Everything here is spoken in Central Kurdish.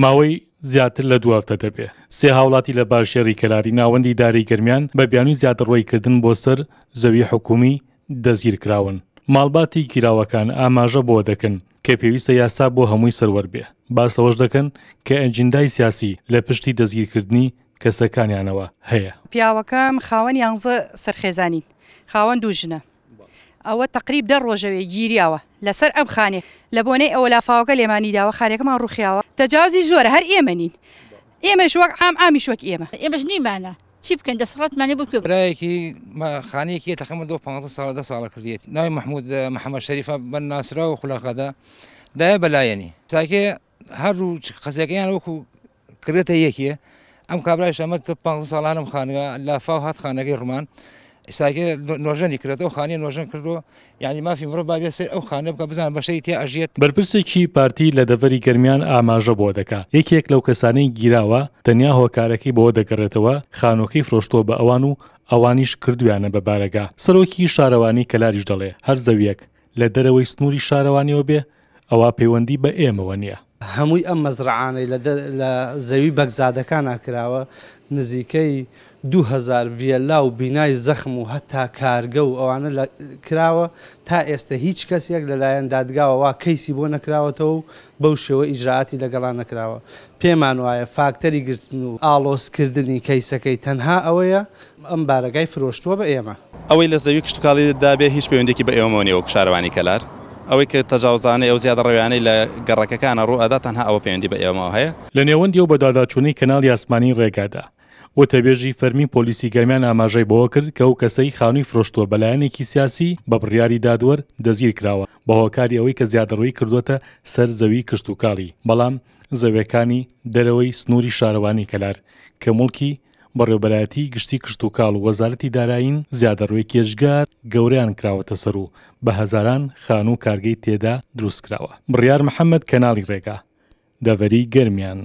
ماوەی زیاتر لە دووافتە دەبێت سێ هاوڵاتی لە باشێری کەلاری ناوەندی داری گرمیان بە بیانوی زیاتر ڕوویکردن بۆ سەر زەوی حکومی دەزیر کراون ماڵباتی کیراوەکان ئاماژە بۆ دەکەن کە پێویستە یاسا بۆ هەمووی سەروەر بێ باسەوەش دەکەن کە ئەنجیندای سیاسی لە پشتی دەستگیرکردنی کەسەکانیانەوە هەیە پیاوەکەم خاوەن یانزە سەرخێزانین خاوەن دوو ژنە او تقریب در دەڕۆژەوێ گیریاوە لەسەر ئەم خانێ لە بۆنەی ئەوە لافاوەکە لێمانیداوە خانێکمان ڕوخیاوە تەجاوزی زۆر هەر ئێمەنین ایمش وەک ئام ئامی شوەک ئێمە ئێمەش نیمانە چی برای دەسڕاتمانێ ما خانه خانەیەکی تەخەمە دو 15 سال ده سال کردیت نای محمود محمد شریف بن ناصر و ده خولاقەدا دایە بەلایەنی يعني. ساکێ هەر و خەزیەکەیان يعني وەکو کرێتە یەکیە ئەم کابرای شەمە 15 ساڵانم خانه لافااو هات خانەکەی ڕمان. ئێستاکە نۆژەنی کردەوە خانە نۆژەن کردو ینی مافی مرۆ بابێ سێ ئەو خانە بکە بزان بەشەی تێ ئەژێت بەرپرسێکی پارتی لە دەڤری گەرمیان ئاماژە بۆ دەکا یەکێک لەو کەسانەی گیراوە تەنیا هۆکارەکەی بۆ دەگەڕێتەوە خانۆکی فرۆشتۆ بە ئەوان و ئەوانیش کردویانە بە بارەگا سەرۆکی شارەوانی کەلاریش دەڵێ هەر زەویەک لە دەرەوەی سنووری شارەوانیەوە بێ ئەوە پەیوەندی بە ئێمەوە نییە هەمووی ئەم مەزرعانەی لە زەوی بەگزادەکان ناکراوە نزیکەی 2000 ڤێلا و بینای زەخم و هەتا کارگە و ئەوانە کراوە تا ئێستا هیچ کەسێک لەلایەن دادگاوە وا کەیسی بۆ نەکراوەتەوە و بەو شێوە ئیجراعاتی لەگەڵان نەکراوە پێمان وایە فاکتەری گرتن و ئاڵۆسکردنی کەیسەکەی تەنها ئەوەیە ئەم بارەگای فرۆشتووە بە ئێمە ئەوەی لە زەوی کشتتوکڵی دابێ هیچ پەیوەندێکی بە ئێوەمەنیەوە کوشاروانی کەلار ئەوەی کە تەجاوزانەی ئەو زیادە ڕێویانەی لە گەڕەکەەکانە ڕووەدا تەنها ئەوە پەیوەندی بە ئێمەوە هەیە لە نێوەندی و بەداداچوونی کەناڵی ئاسمانی ڕێگادا وتەبێژی فەرمی پۆلیسی گەرمیان ئاماژەی بەوە کرد کە ئەو کەسەی خانووی فرۆشتووە بەلایەنێکی سیاسی بە بڕیاری دادوەر دەستگیر کراوە بە هۆکاری ئەوەی کە زیادڕۆی کردوتە سەر زەوی کشت و کاڵی بەڵام زەویەکانی دەرەوەی سنووری شارەوانی کەلار کە مڵکی بەڕێوبەرەتی گشتی کشت و کاڵ و وەزارەتی دارایین زیادەڕووی کێشگار گەوریان کراوەتە سەر و بە هەزاران خان و کارگەی تێدا دروست کراوە بڕیار محەممەد کەناڵی ڕێگا دەڤەری گەرمیان